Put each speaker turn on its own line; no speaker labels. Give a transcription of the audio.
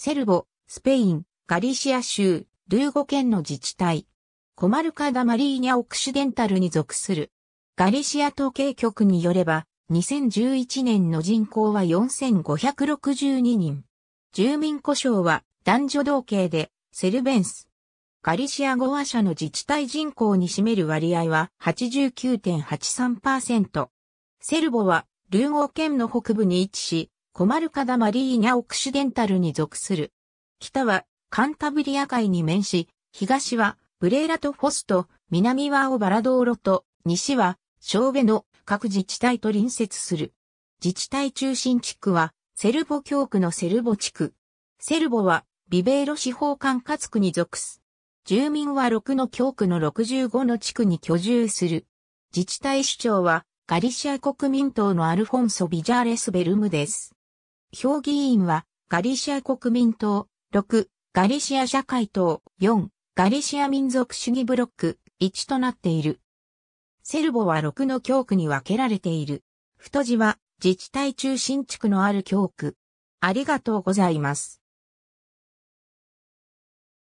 セルボ、スペイン、ガリシア州、ルーゴ県の自治体。コマル
カ・ダ・マリーニャ・オクシデンタルに属する。ガリシア統計局によれば、2011年の人口は4562人。住民故障は男女同系で、セルベンス。ガリシア語話者の自治体人口に占める割合は89.83%。セルボは、ルーゴ県の北部に位置し、コマルカダ・マリーニャ・オクシデンタルに属する。北はカンタブリア海に面し、東はブレーラとフォスと、南はオバラドーロと、西はショーベの各自治体と隣接する。自治体中心地区はセルボ教区のセルボ地区。セルボはビベーロ司法管轄区に属す。住民は6の教区の65の地区に居住する。自治体首長はガリシア国民党のアルフォンソ・ビジャーレス・ベルムです。評議員は、ガリシア国民党、六、ガリシア社会党、四、ガリシア民族主義ブロック、一となっている。セルボは六の教区に分けられている。太
字は、自治体中心地区のある教区。ありがとうございます。